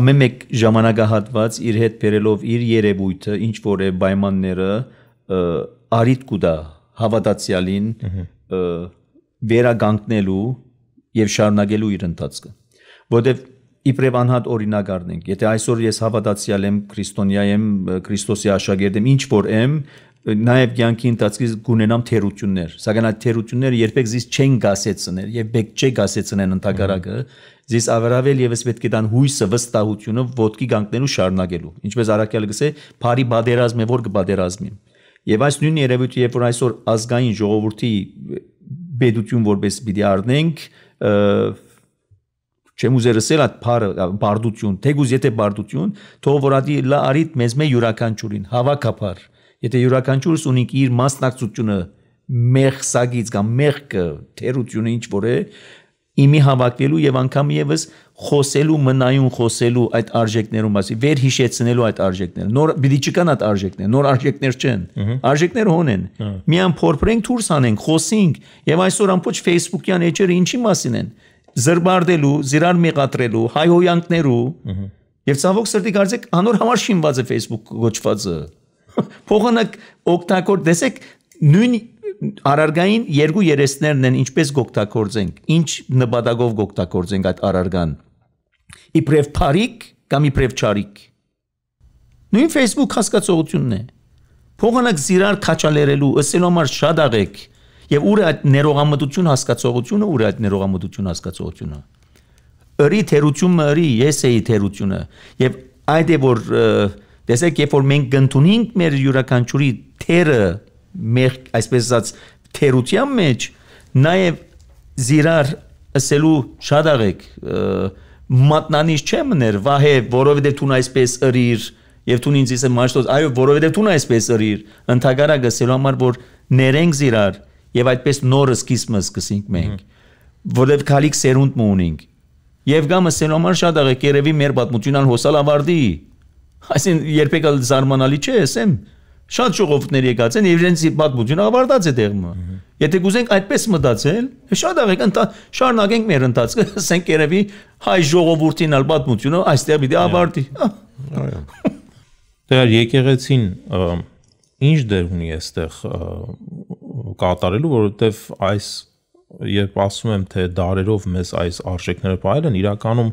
ամեն մեկ ժամանակահատված իր հետ բերելով իր երևույթը, ինչ որ է պայմանները արիտ կուտա հավատացյալին վերագանքնելու եւ շարունակելու իր ընթացքը։ Որտեւ իբրև անհատ օրինակ առնենք, եթե այսօր ես հավատացյալ եմ, քրիստոնյա եմ, Քրիստոսի աշակերտ եմ, ինչ որ եմ, նաև կյանքի ընթացքից գունենամ թերություններ սակայն այդ թերությունները երբեք զիս չեն գասեցնել եւ բեք չի գասեցնեն ընդհակարակը զիս ավարավել եւս պետք է դան հույսը վստահությունը ոդկի գանկնելու շարունակելու ինչպես արաքյալը գսե բարի բادرազմը որ կբادرազմի եւ այս նույն երևույթը երբ որ այսօր ազգային ժողովրդի բեդություն որպես պիտի առնենք չեմ ուզերսել այդ բարը բարդություն թեգուզ եթե բարդություն թող որ ադի լա արիդ մեզ մե յուրական ճուրին հավաքապար Եթե յուրաքանչյուրս ունի իր մասնակցությունը մեղսագից կամ մեղքը թերությունը ինչ որ է իմի հավաքվելու եւ անգամ եւս խոսելու մնայուն խոսելու այդ արժեքներում ասի վեր հիշեցնելու այդ արժեքները նոր բիդի չկան այդ արժեքները նոր արժեքներ չեն արժեքները հոն են միան փորփրենք դուրս անենք խոսենք եւ այսօր ամբողջ Facebook-յան էջերը ինչի մասին են զրբարդելու զիրար մեղատրելու հայհոյանքներու եւ ցավոք սրտի կարծեք անոր համար շինված է Facebook գոչվածը Փողանակ օգտակար դեսեք նույն արարգային երկու երեսներն են ինչպես գօգտագործենք, ինչ նպատակով գօգտագործենք այդ արարգան։ Իբրև փարիկ կամ իբրև չարիկ։ Նույն Facebook հասկացողությունն է։ Փողանակ զիրար քաչալերելու ըսելու համար շատ աղեք եւ ուր է այդ ներողամտություն հասկացողությունը, ուր է այդ ներողամտություն հասկացողությունը։ Ըրի թերությունը, ըրի ես էի թերությունը եւ այդ է որ և, Տեսեք, երբ որ մենք ընդունենք մեր յուրաքանչյուրի թերը մեր այսպես ասած թերության մեջ նաև զիրար ասելու շատ աղեք մատնանիշ չեմ ներ վահե որովհետև դու այսպես ըրիր եւ դու ինձ իսեմ մաշտոց այո որովհետև դու այսպես ըրիր ընդհանրապես ասելու համար որ ներենք զիրար եւ այդպես նոր սկիզբը սկսենք մենք որովհետև քալիք սերունդ մունինք եւ գամ ասելու համար շատ աղեք երևի մեր պատմությունան հոսալ ավարտի Այսին երբեք էլ զարմանալի չէ, ասեմ, շատ ժողովուրդներ եկած են եւ իրենց պատմությունը ավարտած է դեղը։ Եթե գուզենք այդպես մտածել, շատ աղեք ընդ շարունակենք մեր ընթացքը, ասենք երևի հայ ժողովուրդին ալ պատմությունը այստեղ պիտի ավարտի։ հա։ Այո։ Դեռ եկեղեցին ինչ դեր ունի այստեղ կատարելու, որովհետեւ այս երբ ասում եմ, թե դարերով մեզ այս արժեքները ողել են, իրականում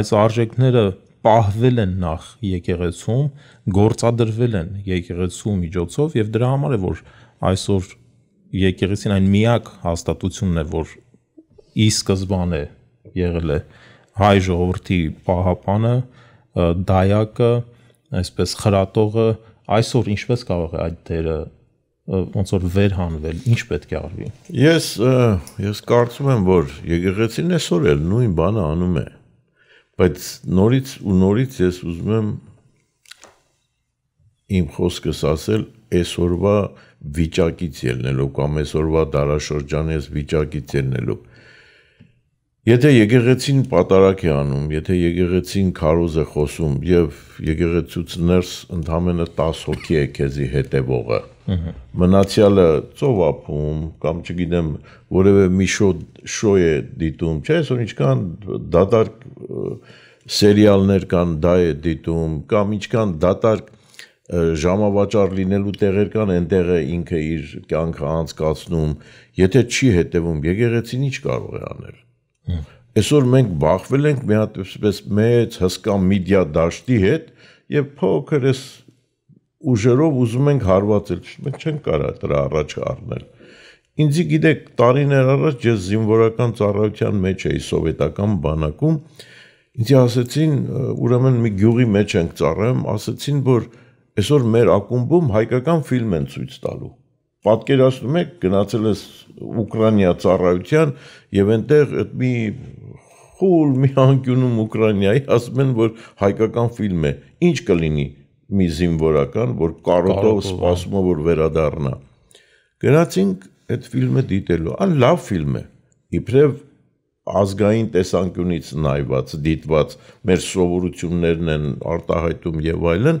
այս արժեքները պահվել են նախ եկեղեցում, գործադրվել են եկեղեցու միջոցով եւ դրա համար է որ այսօր եկեղեցին այն միակ հաստատությունն է, որ ի սկզբանե եղել է հայ ժողովրդի պահապանը, դայակը, այսպես խրատողը, այսօր ինչպես կարող է այդ դերը ոնց որ վերհանվել, ինչ պետք է արվի։ Ես ես կարծում եմ, որ եկեղեցին այսօր էլ նույն բանը անում է։ Ա, Բայց նորից ու նորից ես ուզում եմ իմ խոսքս ասել այսօրվա վիճակից ելնելով կամ այսօրվա դարաշրջանից վիճակից ելնելով։ Եթե եկեղեցին պատարակ է անում, եթե եկեղեցին քարոզ է խոսում եւ եկեղեցուց ներս ընդամենը 10 հոգի է քեզի հետեւողը, հետ Մնացյալը ծովափում կամ չգիտեմ, որևէ մի շո շո է դիտում, չէ՞, այսօր ինչքան դատարկ սերիալներ կան, դա է դիտում, կամ ինչքան դատարկ ժամավաճառ լինելու տեղեր կան, այնտեղ է ինքը իր կյանքը անցկացնում, եթե չի հետևում եկեղեցին ինչ կարող է անել։ Այսօր մենք բախվել ենք մի հատ այսպես մեծ հսկա մեդիա դաշտի հետ եւ փոքր էս ուժերով ուզում ենք հարվածել, մենք չենք կարող դրա առաջ առնել։ Ինձի գիտեք, տարիներ առաջ ես զինվորական ծառայության մեջ էի սովետական բանակում։ Ինձ ասացին, ուրեմն մի գյուղի մեջ ենք ծառայում, ասացին, որ այսօր մեր ակումբում հայկական ֆիլմ են ցույց տալու։ Պատկերացնում եք, գնացել ես Ուկրաինա ծառայության եւ այնտեղ այդ մի խուլ մի անկյունում Ուկրաինայի ասում են, որ հայկական ֆիլմ է։ Ինչ կլինի մի զինվորական, որ կարոտով սպասում է, որ վերադառնա։ Գնացինք այդ ֆիլմը դիտելու։ Ան լավ ֆիլմ է։ Իբրև ազգային տեսանկյունից նայված, դիտված, մեր սովորություններն են արտահայտում եւ այլն։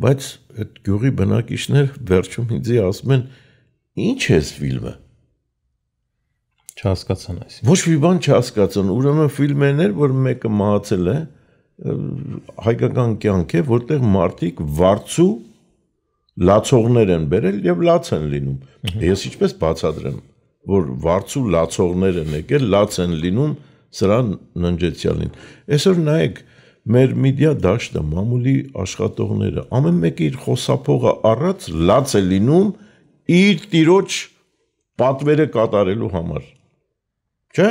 Բայց այդ գյուղի բնակիչներ վերջում ինձ ասում են, ի՞նչ է ֆիլմը չհասկացան այս։ Ոչ մի բան չհասկացան։ Ուրեմն ֆիլմերն էր, որ մեկը մահացել է, մեկը հայկական կյանք է, որտեղ մարդիկ վարձու լացողներ են բերել եւ լաց են լինում։ Ես ինչպես բացատրեմ, որ վարձու լացողներ են եկել, լաց են լինում սրան ննջեցյալին։ Այսօր նայեք, մեր մեդիա դաշտը, մամուլի աշխատողները, ամեն մեկը իր խոսափողը առած լաց է լինում իր տիրոջ պատվերը կատարելու համար։ Չէ՞։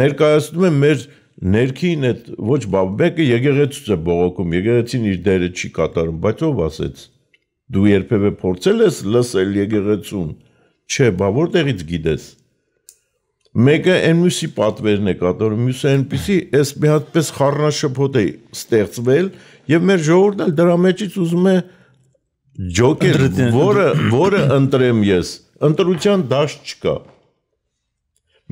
Ներկայացնում է մեր մեր ներքին այդ ոչ բաբեկը եկեղեցուց է բողոքում, եկեղեցին իր դերը չի կատարում, բայց ով ասեց։ Դու երբևէ փորձել ես լսել եկեղեցուն։ Չէ, բա որտեղից գիտես։ Մեկը այն մյուսի պատվերն է կատարում, մյուսը այնպեսի, ես մի հատ պես խառնաշփոթ է ստեղծվել եւ մեր ժողովուրդն էլ դրա մեջից ուզում է ջոկեր, որը որը ընտրեմ ես։ Ընտրության դաշտ չկա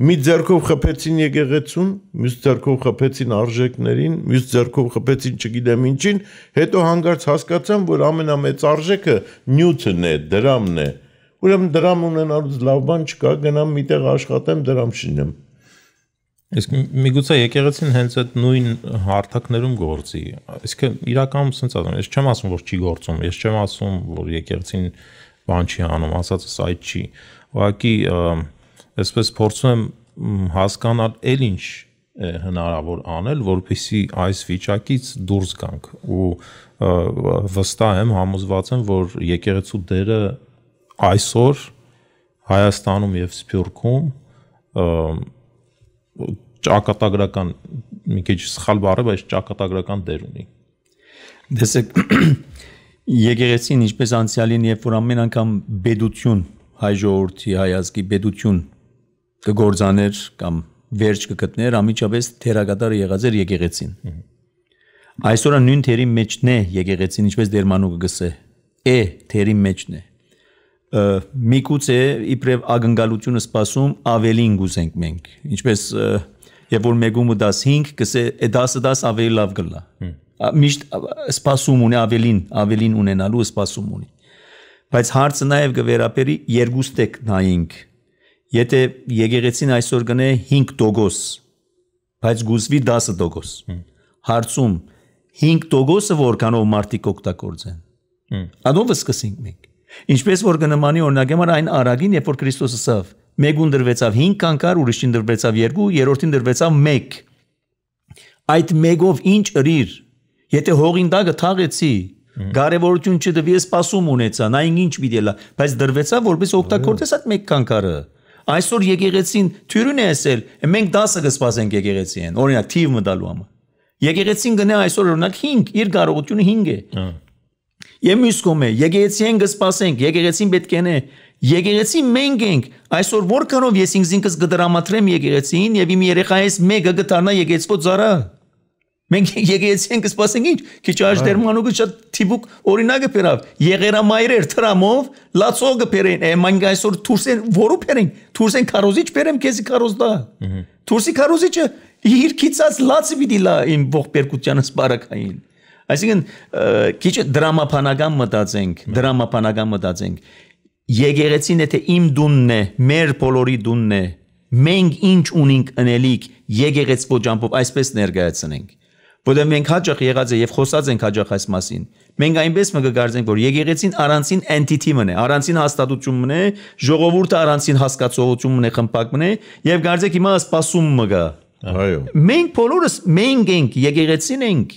մի ձեռքով խփեցին եկեղեցուն, մյուս ձեռքով խփեցին արժեքներին, մյուս ձեռքով խփեցին չգիտեմ ինչին, հետո հանգարց հասկացան, որ ամենամեծ արժեքը նյութն է, դրամն է։ Ուրեմն դրամ ունենալուց լավ բան չկա, գնամ միտեղ աշխատեմ, դրամ շինեմ։ Իսկ միգուցե եկեղեցին հենց այդ նույն հարթակներում գործի։ Իսկ իրականում սենց ասում, ես չեմ ասում, որ չի գործում, ես չեմ ասում, որ եկեղեցին բան չի անում, ասածս այդ չի։ Ուղղակի այսպես փորձում եմ հասկանալ ել ինչ հնարավոր անել, որպիսի այս վիճակից դուրս գանք ու վստահ եմ, համոզված եմ, որ եկեղեցու դերը այսօր Հայաստանում եւ Սփյուռքում ճակատագրական մի քիչ սխալ բառը, բայց ճակատագրական դեր ունի։ Դեսեք եկեղեցին ինչպես անցյալին, երբ որ ամեն անգամ բեդություն հայ ժողովրդի հայազգի բեդություն կգործաներ կամ վերջ կգտներ ամիջապես թերագատարը եղած էր եկեղեցին։ Այսօր նույն թերի մեջն է եկեղեցին, ինչպես դերմանուկը գսե։ Է թերի մեջն է։ Միգուցե իբրև ագնկալությունը սпасում ավելին գուզենք մենք, ինչպես երբ որ մեգումը 15 գսե 10-ը 10 ավելի լավ գլա։ Միշտ սпасում ունի ավելին, ավելին ունենալու սпасում ունի։ Բայց հարցը նաև կվերապերի երկուստեք նայինք Եթե եկեղեցին այսօր գնե 5%, բայց գուզվի 10%։ Հարցում 5%-ը որքանով մարդիկ օգտագործեն։ Անոնը սկսենք մենք։ Ինչպես որ կնմանի օրինակ համար այն արագին, երբ որ Քրիստոսը սավ, մեկուն դրվեցավ 5 կանկար, ուրիշին դրվեցավ 2, երրորդին դրվեցավ 1։ Այդ մեկով ինչ ըրիր։ Եթե հողին դագը թաղեցի, կարևորություն չդվի, սпасում ունեցա, նայն ինչ պիտի լա, բայց դրվեցա որպես օգտագործես այդ մեկ կանկարը։ Այսօր եկեղեցին թյուրուն է ասել, մենք 10-ը կսպասենք եկեղեցին, օրինակ թիվ մտալու համար։ Եկեղեցին գնա այսօր օրինակ 5, իր կարողությունը 5 է։ հա։ Եմ իսկ կոմե, եկեղեցին կսպասենք, եկեղեցին պետք է նե։ Եկեղեցի մենք ենք։ Այսօր որքանով ես ինձ ինքս կդրամատրեմ եկեղեցին եւ իմ երեխայից մեկը կդառնա եկեղեցու ծառա։ Մենք եկեցի ենք սպասենք ինչ, քիչ առաջ Դերմանուկը շատ թիվուկ օրինակը բերավ։ Եղերամայրեր տրամով լացողը բերեն, մենք այսօր Թուրսեն որու բերեն, Թուրսեն կարոզիչ բերեմ քեզի կարոզդա։ Թուրսի կարոզիչը իրքիցած լացը պիտի լա իմ ողբերգությանս բարակային։ Այսինքն քիչ դրամապանական մտածենք, դրամապանական մտածենք։ Եկեղեցին եթե իմ դունն է, մեր բոլորի դունն է։ Մենք ինչ ունենք անելիք եկեղեցու ճամփով այսպես ներկայացնենք որտեղ մենք հաճախ եղած է եւ խոսած ենք հաճախ այս մասին։ Մենք այնպես մը կգարձենք, որ եկեղեցին առանցին entity-մն է, առանցին հաստատությունն է, ժողովուրդը առանցին հասկացողությունն է, խմբակն է եւ գարձեք հիմա սпасում մը գա։ Այո։ Մենք բոլորս մենք ենք, եկեղեցին ենք։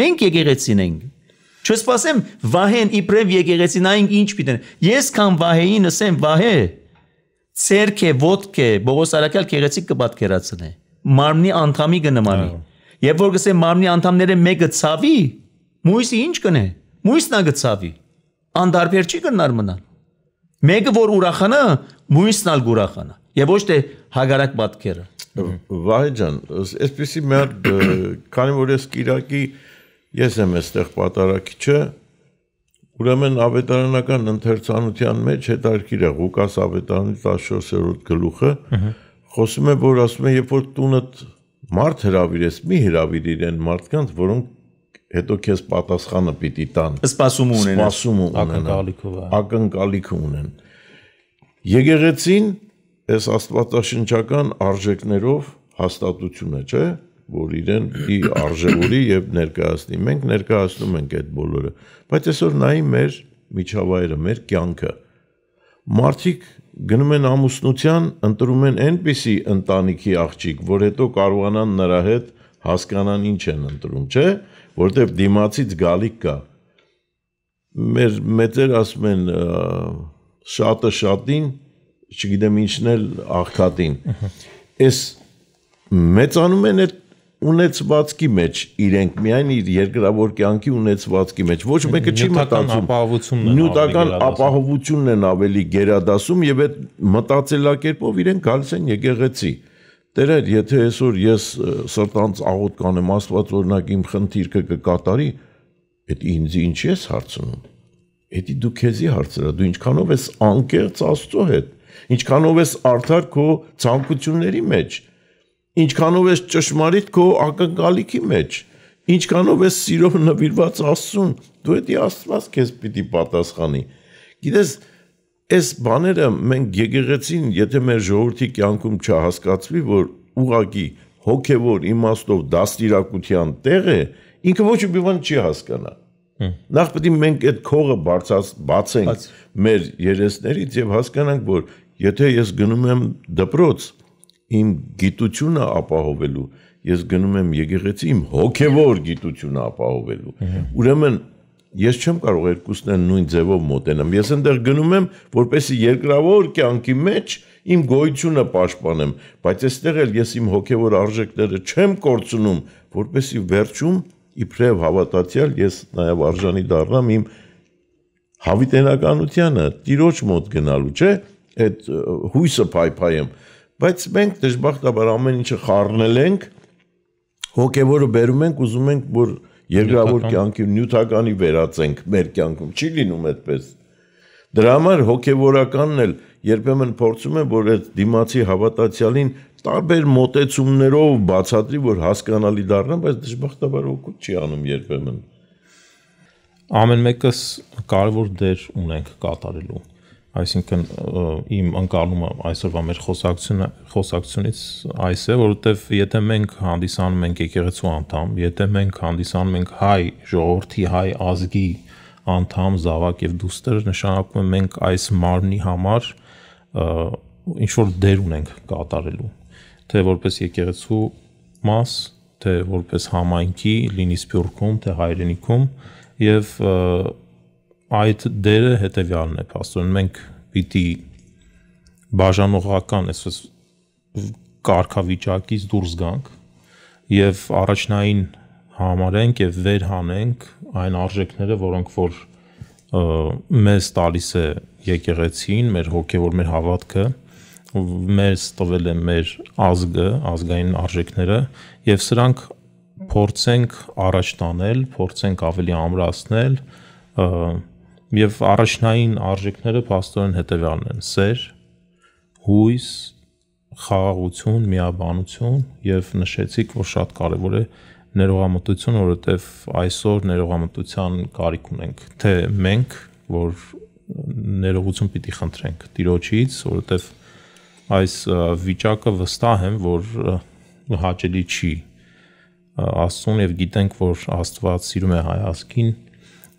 Մենք եկեղեցին ենք։ Չսպասեմ վահեն իբրև եկեղեցին այն ինչ պիտեն։ Ես կան վահեին ասեմ վահե։ Ցերքը ոդկե Բողոս Արաքյալ քերեցիկ կպատկերացնե։ Մարմնի անդամի կնմանի։ Երբ որ գսե մարմնի անդամները մեկը ցավի, մույսը ինչ կնե։ Մույսն ա գցավի։ Անդարբեր չի կնար մնալ։ Մեկը որ ուրախանա, մույսն ալ գուրախանա։ Եվ ոչ թե հագարակ պատկերը։ Վահե ջան, այսպեսի մի հատ քանի որ ես Կիրակի ես եմ այստեղ պատարակիչը, ուրեմն ավետարանական ընթերցանության մեջ հետարքիր է Ղուկաս ավետարանի 14-րդ գլուխը խոսում է, որ ասում է, երբ որ տունդ մարդ հravirես, մի հravիր իրեն մարդկանց, որոնք հետո քեզ պատասխանը պիտի տան։ Սպասում ունեն։ Սպասում ունեն։ Ակնկալիքով։ Ակնկալիք ունեն։ Եկեղեցին այս աստվածաշնչական արժեքներով հաստատություն է, չէ՞, որ իրեն ի արժևորի եւ ներկայացնի։ Մենք ներկայացնում ենք այդ բոլորը, բայց այսօր նայի մեր միջավայրը, մեր կյանքը։ Մարդիկ գնում են ամուսնության, ընտրում են այնպիսի ընտանիքի աղջիկ, որ հետո կարողանան նրա հետ հասկանան ինչ են ընտրում, չէ՞, որտեվ դիմացից գալիք կա։ Մեր մեծեր ասում են շատը շատին, չգիտեմ ինչն էլ աղքատին։ Այս մեծանում են այդ ունեցվածքի մեջ իրենք միայն իր երկրավոր կյանքի ունեցվածքի մեջ ոչ մեկը չի մտածում նյութական ապահովությունն են ավելի գերադասում եւ այդ մտածելակերպով իրենք գալիս են եկեղեցի Տերեր, եթե այսօր ես սրտանց աղոտ կանեմ Աստված օրնակ իմ խնդիրքը կկատարի, այդ ինձ ինչ ես հարցնում։ Էդի դու քեզի հարցրա, դու ինչքանով ես անկեղծ Աստծո հետ, ինչքանով ես արդար քո ցանկությունների մեջ, ինչքանով ես ճշմարիտ քո ակնկալիքի մեջ, ինչքանով ես սիրով նվիրված Աստծուն, դու էդի Աստված քեզ պիտի պատասխանի։ Գիտես, այս բաները մենք եկեղեցին, եթե մեր ժողովրդի կյանքում չհասկացվի, որ ուղակի հոգևոր իմաստով դաստիարակության տեղ է, ինքը ոչ մի բան չի հասկանա։ Նախ պետք է մենք այդ քողը բարձած բացենք մեր երեսներից եւ հասկանանք, որ եթե ես գնում եմ դպրոց, իմ գիտությունը ապահովելու, ես գնում եմ եկեղեցի իմ հոգևոր գիտությունը ապահովելու։ Ուրեմն ես չեմ կարող երկուսն են նույն ձևով մոտենամ։ Ես այնտեղ գնում եմ, որպեսի երկրավոր կյանքի մեջ իմ գոյությունը պաշտպանեմ, բայց այստեղ էլ ես իմ հոգևոր արժեքները չեմ կորցնում, որպեսի վերջում իբրև հավատացյալ ես նաև արժանի դառնամ իմ հավիտենականությանը, տիրոջ մոտ գնալու, չէ՞, այդ հույսը փայփայեմ։ պայ Բայց մենք դժբախտաբար ամեն ինչը խառնել ենք, հոգևորը բերում ենք, ուզում ենք որ երկրավոր կյանքի նյութականի վերածենք մեր կյանքում։ Չի լինում այդպես։ Դրա համար հոգևորականն էլ երբեմն փորձում է որ այդ դիմացի հավատացյալին տարբեր մոտեցումներով բացատրի, որ հասկանալի դառնա, բայց դժբախտաբար օգուտ չի անում երբեմն։ Ամեն մեկս կարևոր դեր ունենք կատարելու Այսինքն իմ ընկալումը այսօրվա մեր խոսակցությունը խոսակցությունից այս է, որովհետև եթե մենք հանդիսանում ենք եկեղեցու անդամ, եթե մենք հանդիսանում ենք հայ ժողովրդի, հայ ազգի անդամ, զավակ եւ դուստեր, նշանակում է մենք այս մարմնի համար ինչ որ դեր ունենք կատարելու, թե որպես եկեղեցու մաս, թե որպես համայնքի, լինի սփյուռքում, թե հայրենիքում եւ և, և այդ դերը հետեւյալն է, աստորեն մենք պիտի բաժանողական, այսպես կարգավիճակից դուրս գանք եւ առաջնային համարենք եւ վերհանենք այն արժեքները, որոնք որ մեզ տալիս է եկեղեցին, մեր հոգեոր մեր հավատքը, մեզ տվել է մեր ազգը, ազգային արժեքները եւ սրանք փորձենք առաջ տանել, փորձենք ավելի ամրացնել, եւ առաջնային արժեքները աստորեն հետեւյալն են՝ սեր, հույս, խաղաղություն, միաբանություն եւ նշեցիք, որ շատ կարեւոր է ներողամտություն, որովհետեւ այսօր ներողամտության կարիք ունենք, թե մենք, որ ներողություն պիտի խնդրենք Տիրոջից, որովհետեւ այս վիճակը վստահ եմ, որ հաճելի չի Աստծուն եւ գիտենք, որ Աստված սիրում է հայ ազգին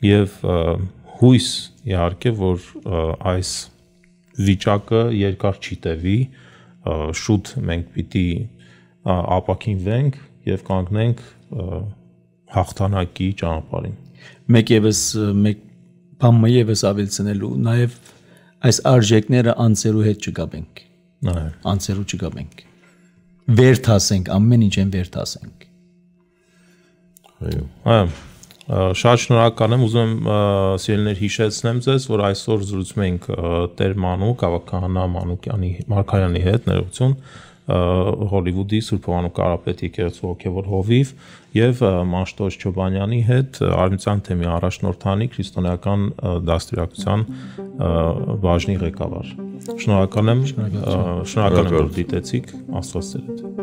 եւ և, և հույս իհարկե, որ այս վիճակը երկար չի տևի, շուտ մենք պիտի ապակինվենք եւ կանգնենք հաղթանակի ճանապարհին։ Մեկ եւս մեկ բան մը եւս ավելցնելու, նաեւ այս արժեքները անցերու հետ չգաբենք։ Այո։ Անցերու չգաբենք։ Վերթ ասենք, ամեն ինչ են վերթ ասենք։ Այո։ Այո Շատ շնորհակալ եմ, ուզում եմ սիրելիներ հիշեցնեմ ձեզ, որ այսօր զրուցում ենք Տեր Մանուկ, Ավականա Մանուկյանի Մարկարյանի հետ ներողություն Հոլիվուդի Սուրբ Հովանու Կարապետի կերծու հոգևոր հովիվ եւ Մաշտոց Չոբանյանի հետ արմյան թեմի առաջնորդանի քրիստոնեական դաստիարակության բաժնի ղեկավար։ Շնորհակալ եմ, շնորհակալ եմ, որ դիտեցիք, Աստված ծերդ։